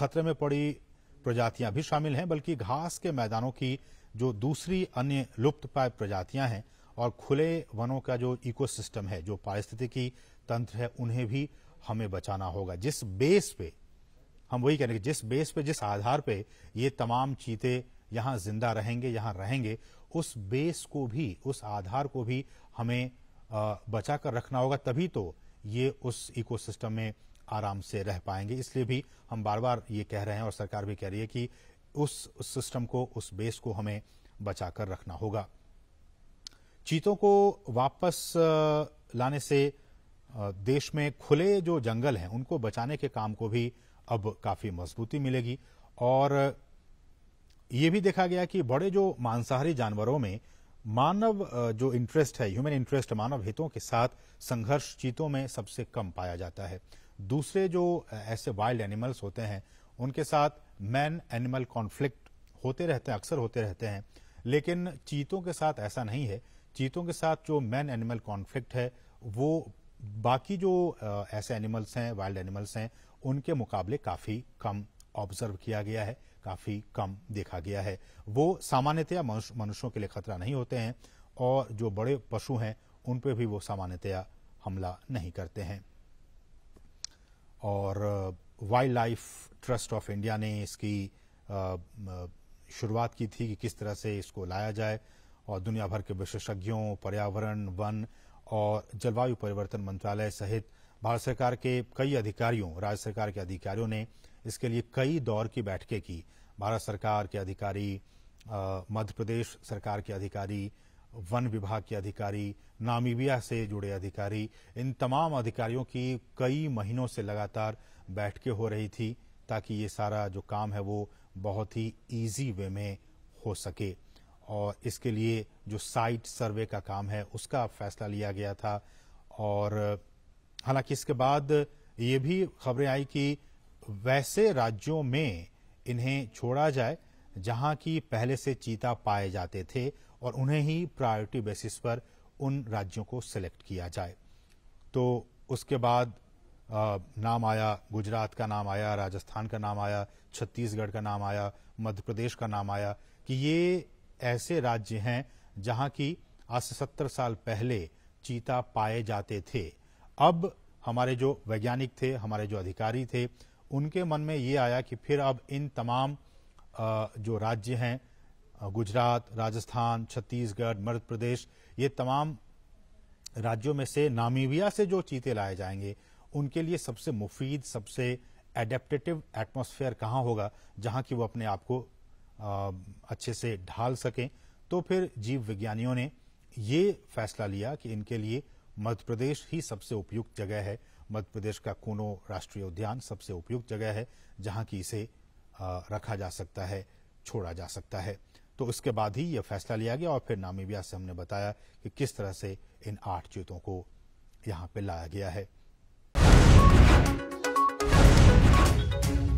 खतरे में पड़ी प्रजातियां भी शामिल हैं बल्कि घास के मैदानों की जो दूसरी अन्य लुप्त पाय प्रजातियां हैं और खुले वनों का जो इकोसिस्टम है जो पारिस्थितिकी तंत्र है उन्हें भी हमें बचाना होगा जिस बेस पे हम वही कहेंगे जिस बेस पे जिस आधार पे ये तमाम चीते यहां जिंदा रहेंगे यहां रहेंगे उस बेस को भी उस आधार को भी हमें बचा कर रखना होगा तभी तो ये उस इकोसिस्टम में आराम से रह पाएंगे इसलिए भी हम बार बार ये कह रहे हैं और सरकार भी कह रही है कि उस सिस्टम को उस बेस को हमें बचा कर रखना होगा चीतों को वापस लाने से देश में खुले जो जंगल हैं उनको बचाने के काम को भी अब काफी मजबूती मिलेगी और ये भी देखा गया कि बड़े जो मांसाहारी जानवरों में मानव जो इंटरेस्ट है ह्यूमन इंटरेस्ट मानव हितों के साथ संघर्ष चीतों में सबसे कम पाया जाता है दूसरे जो ऐसे वाइल्ड एनिमल्स होते हैं उनके साथ मैन एनिमल कॉन्फ्लिक्ट होते रहते हैं अक्सर होते रहते हैं लेकिन चीतों के साथ ऐसा नहीं है चीतों के साथ जो मैन एनिमल कॉन्फ्लिक्ट है वो बाकी जो ऐसे एनिमल्स हैं वाइल्ड एनिमल्स हैं उनके मुकाबले काफ़ी कम ऑब्जर्व किया गया है काफ़ी कम देखा गया है वो सामान्यतया मनुष्यों के लिए खतरा नहीं होते हैं और जो बड़े पशु हैं उन पर भी वो सामान्यतया हमला नहीं करते हैं और Wildlife Trust of India ने इसकी शुरुआत की थी कि किस तरह से इसको लाया जाए और दुनिया भर के विशेषज्ञों पर्यावरण वन और जलवायु परिवर्तन मंत्रालय सहित भारत सरकार के कई अधिकारियों राज्य सरकार के अधिकारियों ने इसके लिए कई दौर की बैठकें की भारत सरकार के अधिकारी मध्य प्रदेश सरकार के अधिकारी वन विभाग के अधिकारी नामीबिया से जुड़े अधिकारी इन तमाम अधिकारियों की कई महीनों से लगातार बैठकें हो रही थी ताकि ये सारा जो काम है वो बहुत ही इजी वे में हो सके और इसके लिए जो साइट सर्वे का काम है उसका फैसला लिया गया था और हालांकि इसके बाद ये भी खबरें आई कि वैसे राज्यों में इन्हें छोड़ा जाए जहां की पहले से चीता पाए जाते थे और उन्हें ही प्रायोरिटी बेसिस पर उन राज्यों को सिलेक्ट किया जाए तो उसके बाद नाम आया गुजरात का नाम आया राजस्थान का नाम आया छत्तीसगढ़ का नाम आया मध्य प्रदेश का नाम आया कि ये ऐसे राज्य हैं जहां की आज से सत्तर साल पहले चीता पाए जाते थे अब हमारे जो वैज्ञानिक थे हमारे जो अधिकारी थे उनके मन में ये आया कि फिर अब इन तमाम जो राज्य हैं गुजरात राजस्थान छत्तीसगढ़ मध्य प्रदेश ये तमाम राज्यों में से नामीबिया से जो चीते लाए जाएंगे उनके लिए सबसे मुफीद सबसे एडेप्टेटिव एटमोसफेयर कहाँ होगा जहाँ कि वो अपने आप को अच्छे से ढाल सकें तो फिर जीव विज्ञानियों ने ये फैसला लिया कि इनके लिए मध्य प्रदेश ही सबसे उपयुक्त जगह है मध्य प्रदेश का कोनो राष्ट्रीय उद्यान सबसे उपयुक्त जगह है जहाँ की इसे रखा जा सकता है छोड़ा जा सकता है तो उसके बाद ही यह फैसला लिया गया और फिर नामीबिया से हमने बताया कि किस तरह से इन आठ चीतों को यहां पर लाया गया है